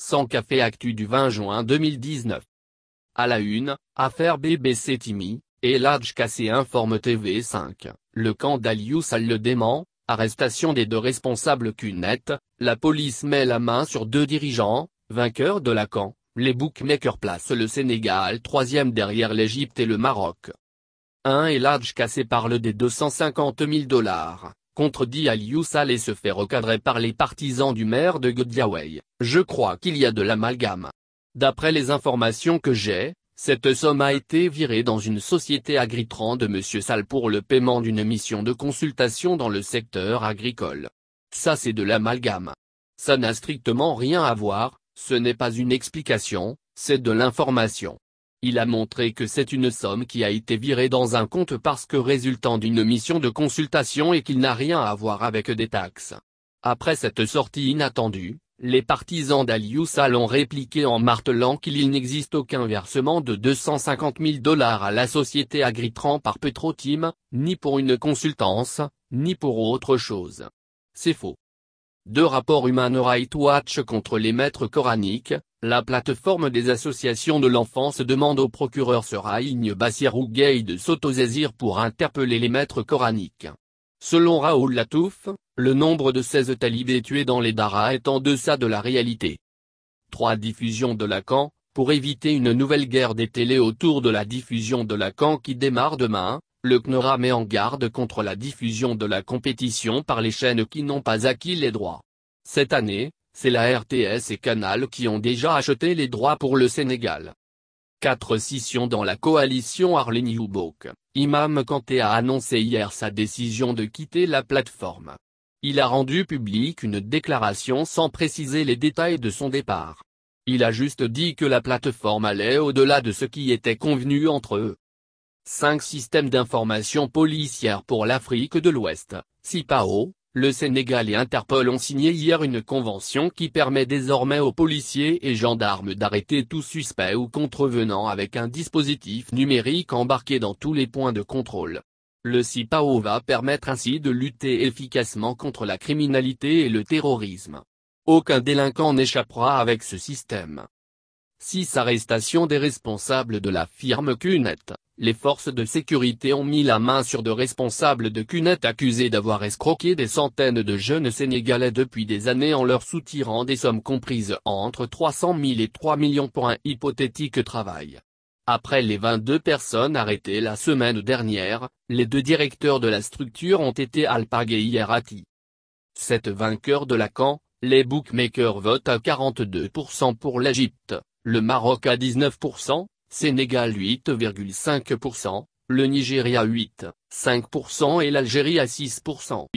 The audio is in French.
100 Café Actu du 20 juin 2019. À la une, affaire BBC Timi, et large Kassé informe TV5, le camp d'Alius le dément, arrestation des deux responsables cunettes, la police met la main sur deux dirigeants, vainqueurs de la camp, les bookmakers placent le Sénégal troisième derrière l'Égypte et le Maroc. 1 et Large Kassé parle des 250 000 dollars, contredit Sal et se fait recadrer par les partisans du maire de Godiaway. Je crois qu'il y a de l'amalgame. D'après les informations que j'ai, cette somme a été virée dans une société agritran de M. Sal pour le paiement d'une mission de consultation dans le secteur agricole. Ça c'est de l'amalgame. Ça n'a strictement rien à voir, ce n'est pas une explication, c'est de l'information. Il a montré que c'est une somme qui a été virée dans un compte parce que résultant d'une mission de consultation et qu'il n'a rien à voir avec des taxes. Après cette sortie inattendue, les partisans d'Aliusal ont répliqué en martelant qu'il n'existe aucun versement de 250 000 dollars à la société Agritran par Petro-Team, ni pour une consultance, ni pour autre chose. C'est faux. Deux rapports Human Rights Watch contre les maîtres coraniques, la plateforme des associations de l'enfance demande au procureur seraïn Bassirou Gueye de s'autosaisir pour interpeller les maîtres coraniques. Selon Raoul Latouf, le nombre de 16 talibés tués dans les Dara est en deçà de la réalité. 3. Diffusion de Lacan, pour éviter une nouvelle guerre des télés autour de la diffusion de Lacan qui démarre demain, le CNORA met en garde contre la diffusion de la compétition par les chaînes qui n'ont pas acquis les droits. Cette année, c'est la RTS et Canal qui ont déjà acheté les droits pour le Sénégal. Quatre scissions dans la coalition Arlene Youbok. Imam Kanté a annoncé hier sa décision de quitter la plateforme. Il a rendu publique une déclaration sans préciser les détails de son départ. Il a juste dit que la plateforme allait au-delà de ce qui était convenu entre eux. Cinq systèmes d'information policière pour l'Afrique de l'Ouest, Sipao le Sénégal et Interpol ont signé hier une convention qui permet désormais aux policiers et gendarmes d'arrêter tout suspect ou contrevenant avec un dispositif numérique embarqué dans tous les points de contrôle. Le CIPAO va permettre ainsi de lutter efficacement contre la criminalité et le terrorisme. Aucun délinquant n'échappera avec ce système. Six arrestations des responsables de la firme Cunette. Les forces de sécurité ont mis la main sur deux responsables de Cunet accusés d'avoir escroqué des centaines de jeunes Sénégalais depuis des années en leur soutirant des sommes comprises entre 300 000 et 3 millions pour un hypothétique travail. Après les 22 personnes arrêtées la semaine dernière, les deux directeurs de la structure ont été alpagués hier à Sept vainqueurs de Lacan, les bookmakers votent à 42% pour l'Égypte le Maroc à 19%, Sénégal 8,5%, le Nigeria 8,5% et l'Algérie à 6%.